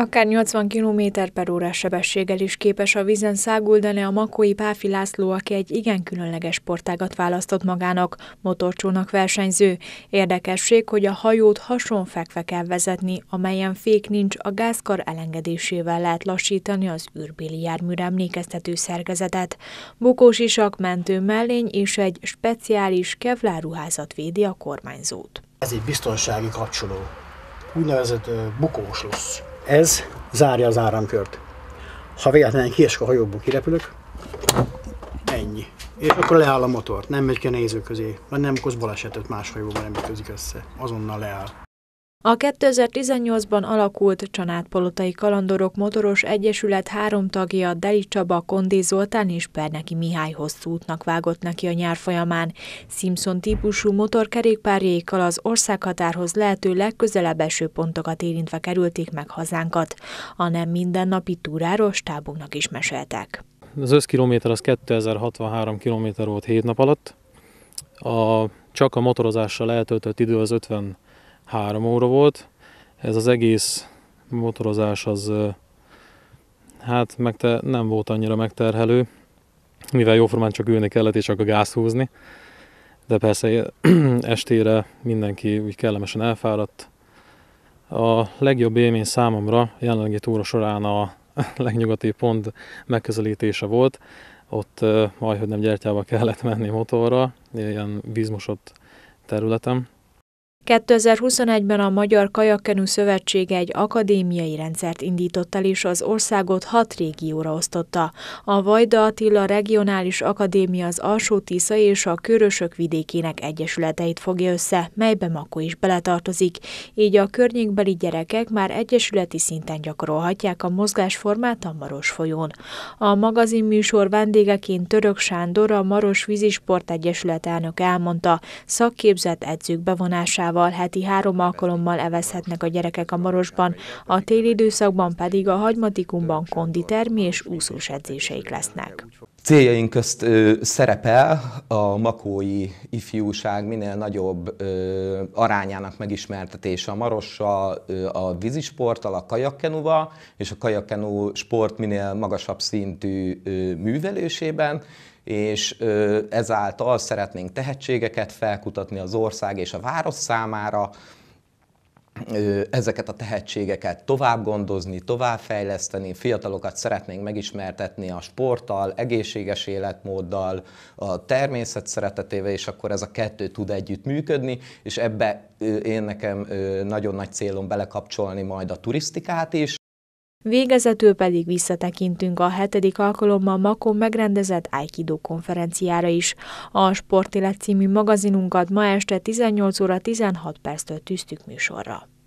Akár 80 km per órás sebességgel is képes a vízen száguldani a makói Páfi László, aki egy igen különleges sportágat választott magának, motorcsónak versenyző. Érdekesség, hogy a hajót hason fekve kell vezetni, amelyen fék nincs, a gázkar elengedésével lehet lassítani az űrbéli járműre emlékeztető szerkezetet. Bukós isak, mentő mellény és egy speciális kevláruházat védi a kormányzót. Ez egy biztonsági kapcsoló, úgynevezett bukós lusz ez zárja az áramkört. Ha véletlenül kiesik a hajóból kirepülök, ennyi. És akkor leáll a motor, nem megy ki a néző közé, mert nem okoz balesetet, más hajóban nem ütközik össze, azonnal leáll. A 2018-ban alakult Csanádpolotai Kalandorok Motoros Egyesület három tagja, Deli Csaba, Kondi Zoltán és Perneki Mihály hosszú útnak vágott neki a nyár folyamán. Simpson típusú motorkerékpárjékkal az országhatárhoz lehető legközelebb eső pontokat érintve kerülték meg hazánkat, a nem mindennapi túráról stábunknak is meséltek. Az összkilométer az 2063 km volt 7 nap alatt. A, csak a motorozással eltöltött idő az 50 három óra volt. Ez az egész motorozás az hát megte- nem volt annyira megterhelő, mivel jóformán csak ülni kellett és csak a gáz húzni. De persze estére mindenki úgy kellemesen elfáradt. A legjobb élmény számomra jelenlegi túra során a legnyugati pont megközelítése volt. Ott majdhogy nem gyertyába kellett menni motorra, ilyen vízmosott területen. 2021-ben a Magyar Kajakkenú Szövetsége egy akadémiai rendszert indított el, és az országot hat régióra osztotta. A Vajda Attila Regionális Akadémia az Alsó Tisza és a Körösök vidékének egyesületeit fogja össze, melybe Makó is beletartozik. Így a környékbeli gyerekek már egyesületi szinten gyakorolhatják a mozgásformát a Maros folyón. A magazin műsor vendégeként Török Sándor, a Maros Vízisport Egyesület elnök elmondta, szakképzett edzők bevonásával alvával heti három alkalommal evezhetnek a gyerekek a marosban, a téli időszakban pedig a hagymatikumban konditermi és úszós edzéseik lesznek. Céljaink közt ö, szerepel a makói ifjúság minél nagyobb ö, arányának megismertetése a marossal, ö, a vízisporttal, a kajakkenuval, és a kajakkenú sport minél magasabb szintű ö, művelésében, és ezáltal szeretnénk tehetségeket felkutatni az ország és a város számára, ezeket a tehetségeket tovább gondozni, tovább fejleszteni, fiatalokat szeretnénk megismertetni a sporttal, egészséges életmóddal, a természet szeretetével, és akkor ez a kettő tud együtt működni, és ebbe én nekem nagyon nagy célom belekapcsolni majd a turisztikát is, Végezetül pedig visszatekintünk a hetedik alkalommal Makon megrendezett Aikido konferenciára is. A Sportélet című magazinunkat ma este 18 óra 16 perctől tűztük műsorra.